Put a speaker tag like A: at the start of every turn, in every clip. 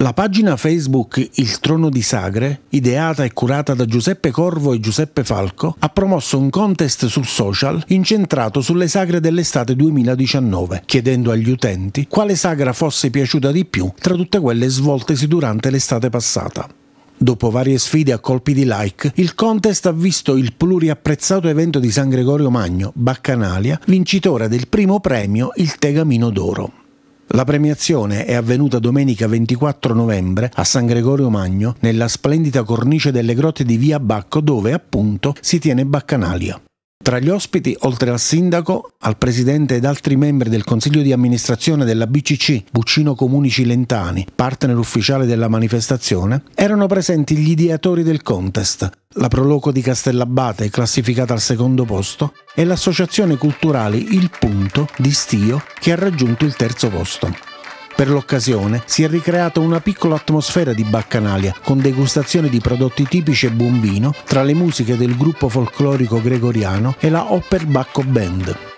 A: La pagina Facebook Il Trono di Sagre, ideata e curata da Giuseppe Corvo e Giuseppe Falco, ha promosso un contest sul social incentrato sulle sagre dell'estate 2019, chiedendo agli utenti quale sagra fosse piaciuta di più tra tutte quelle svoltesi durante l'estate passata. Dopo varie sfide a colpi di like, il contest ha visto il pluriapprezzato evento di San Gregorio Magno, Baccanalia, vincitore del primo premio il Tegamino d'Oro. La premiazione è avvenuta domenica 24 novembre a San Gregorio Magno nella splendida cornice delle grotte di Via Bacco dove appunto si tiene Baccanalia. Tra gli ospiti, oltre al sindaco, al presidente ed altri membri del consiglio di amministrazione della BCC, Buccino Comuni Cilentani, partner ufficiale della manifestazione, erano presenti gli ideatori del contest, la Proloco di Castellabate, classificata al secondo posto, e l'associazione culturale Il Punto di Stio, che ha raggiunto il terzo posto. Per l'occasione si è ricreata una piccola atmosfera di Baccanalia con degustazione di prodotti tipici e buon vino tra le musiche del gruppo folclorico gregoriano e la Bacco Band.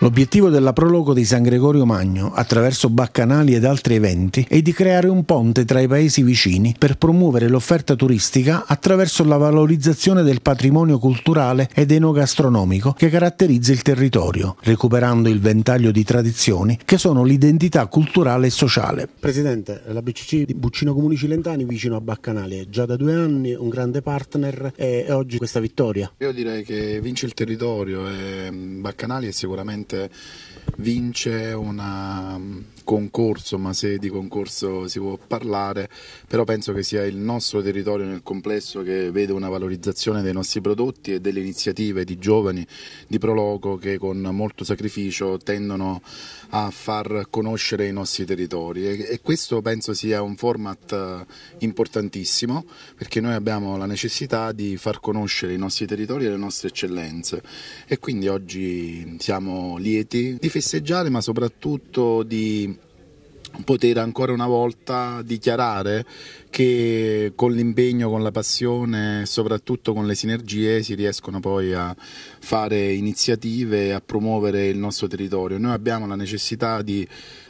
A: L'obiettivo della prologo di San Gregorio Magno, attraverso baccanali ed altri eventi, è di creare un ponte tra i paesi vicini per promuovere l'offerta turistica attraverso la valorizzazione del patrimonio culturale ed enogastronomico che caratterizza il territorio, recuperando il ventaglio di tradizioni che sono l'identità culturale e sociale. Presidente, la BCC di Buccino Comuni Cilentani, vicino a Baccanali è già da due anni un grande partner e oggi questa vittoria.
B: Io direi che vince il territorio e ehm, Baccanali è sicuramente Veramente vince un mm, concorso, ma se di concorso si può parlare, però penso che sia il nostro territorio nel complesso che vede una valorizzazione dei nostri prodotti e delle iniziative di giovani di Proloco che con molto sacrificio tendono a far conoscere i nostri territori e questo penso sia un format eh, importantissimo perché noi abbiamo la necessità di far conoscere i nostri territori e le nostre eccellenze e quindi oggi siamo lieti di festeggiare, ma soprattutto di poter ancora una volta dichiarare che con l'impegno, con la passione e soprattutto con le sinergie si riescono poi a fare iniziative e a promuovere il nostro territorio. Noi abbiamo la necessità di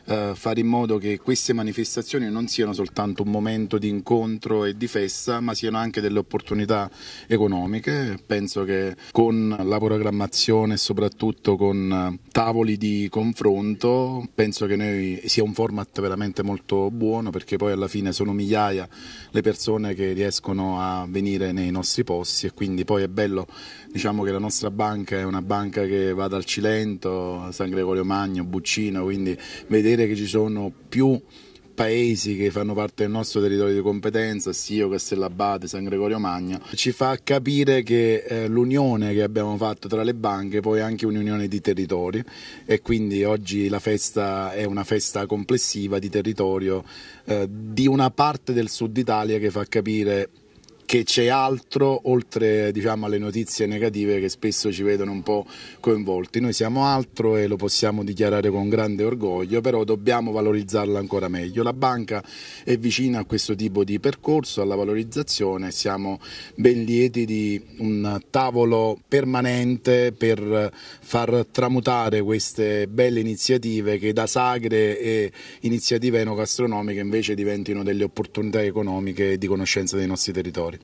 B: eh, fare in modo che queste manifestazioni non siano soltanto un momento di incontro e di festa, ma siano anche delle opportunità economiche. Penso che con la programmazione e soprattutto con eh, tavoli di confronto, penso che noi sia un format veramente molto buono perché poi alla fine sono migliaia le persone che riescono a venire nei nostri posti e quindi poi è bello diciamo che la nostra banca è una banca che va dal Cilento, San Gregorio Magno, Buccino, quindi vedere vedere che ci sono più paesi che fanno parte del nostro territorio di competenza, Sio, Castellabate, San Gregorio Magno, ci fa capire che eh, l'unione che abbiamo fatto tra le banche poi è anche un'unione di territori e quindi oggi la festa è una festa complessiva di territorio eh, di una parte del sud Italia che fa capire che c'è altro oltre diciamo, alle notizie negative che spesso ci vedono un po' coinvolti. Noi siamo altro e lo possiamo dichiarare con grande orgoglio, però dobbiamo valorizzarla ancora meglio. La banca è vicina a questo tipo di percorso, alla valorizzazione, siamo ben lieti di un tavolo permanente per far tramutare queste belle iniziative che da sagre e iniziative enogastronomiche invece diventino delle opportunità economiche e di conoscenza dei nostri territori.